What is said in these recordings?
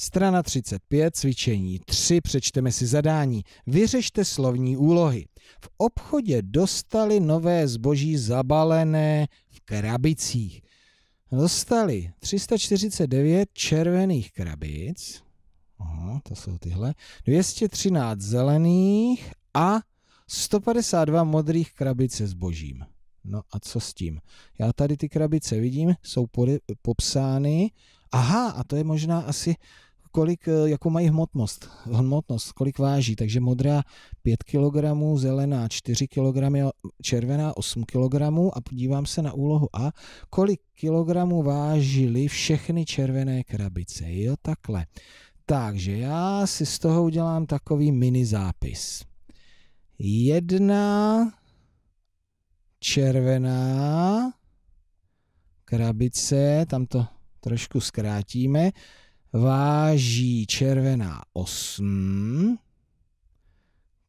Strana 35, cvičení 3, přečteme si zadání. Vyřešte slovní úlohy. V obchodě dostali nové zboží zabalené v krabicích. Dostali 349 červených krabic, aha, to jsou tyhle, 213 zelených a 152 modrých krabic se zbožím. No a co s tím? Já tady ty krabice vidím, jsou popsány. Aha, a to je možná asi kolik, eh, jakou mají hmotnost, hmotnost, kolik váží. Takže modrá 5 kg, zelená 4 kg, červená 8 kg a podívám se na úlohu A, kolik kilogramů vážily všechny červené krabice. Jo, takhle. Takže já si z toho udělám takový mini zápis. Jedna červená krabice, tam to trošku zkrátíme, váží červená 8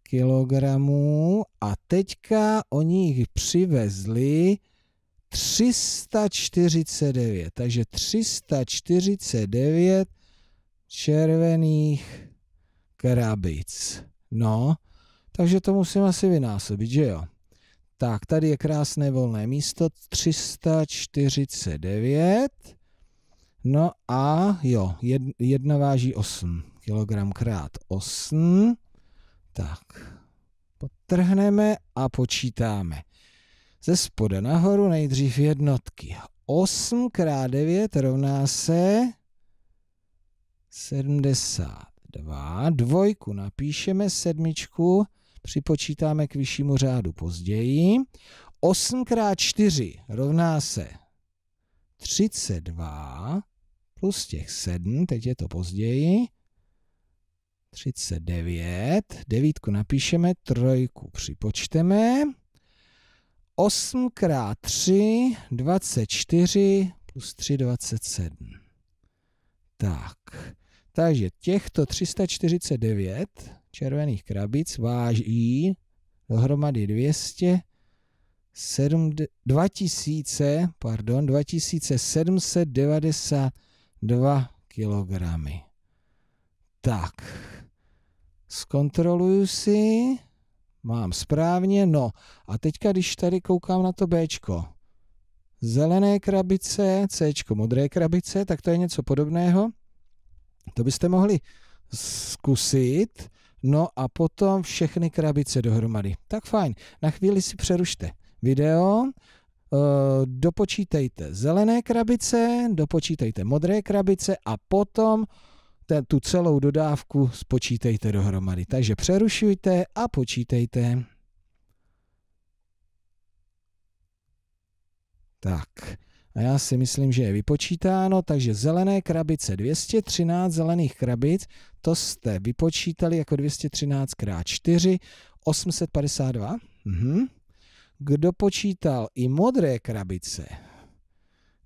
kilogramů a teďka oni jich přivezli 349, takže 349 červených krabic. No, takže to musím asi vynásobit, že jo? Tak, tady je krásné volné místo 349 No a jo, jed, jedna váží 8 kg krát 8. Tak, potrhneme a počítáme. Ze spoda nahoru nejdřív jednotky. 8 x 9 rovná se 72. Dvojku napíšeme, sedmičku připočítáme k vyššímu řádu později. 8 x 4 rovná se 32 plus těch 7, teď je to později, 39, devítku napíšeme, trojku připočteme, 8 x 3, 24, plus 3, 27. Tak, takže těchto 349 červených krabic váží dohromady 200, 7, 2000, pardon, 2790 dva kilogramy. Tak, zkontroluju si, mám správně, no a teďka, když tady koukám na to B, zelené krabice, Cčko modré krabice, tak to je něco podobného. To byste mohli zkusit, no a potom všechny krabice dohromady. Tak fajn, na chvíli si přerušte video, Eh, dopočítejte zelené krabice, dopočítejte modré krabice a potom ten, tu celou dodávku spočítejte dohromady. Takže přerušujte a počítejte. Tak, a já si myslím, že je vypočítáno, takže zelené krabice, 213 zelených krabic, to jste vypočítali jako 213 x 4, 852. Mhm kdo počítal i modré krabice,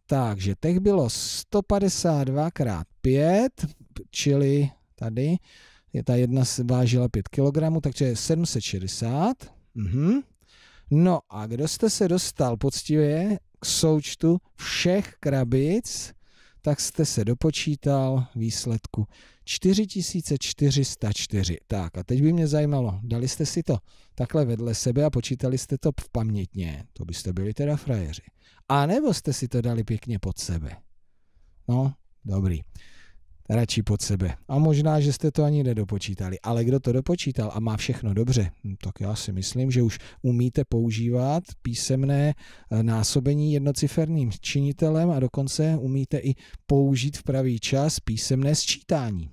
takže teď bylo 152 x 5, čili tady je ta jedna vážila 5 kg, takže je 760. Mhm. No a kdo jste se dostal poctivě k součtu všech krabic, tak jste se dopočítal výsledku 4404. Tak a teď by mě zajímalo, dali jste si to takhle vedle sebe a počítali jste to v pamětně, to byste byli teda frajeři. A nebo jste si to dali pěkně pod sebe. No, dobrý radši pod sebe. A možná, že jste to ani nedopočítali, ale kdo to dopočítal a má všechno dobře, hm, tak já si myslím, že už umíte používat písemné eh, násobení jednociferným činitelem a dokonce umíte i použít v pravý čas písemné sčítání.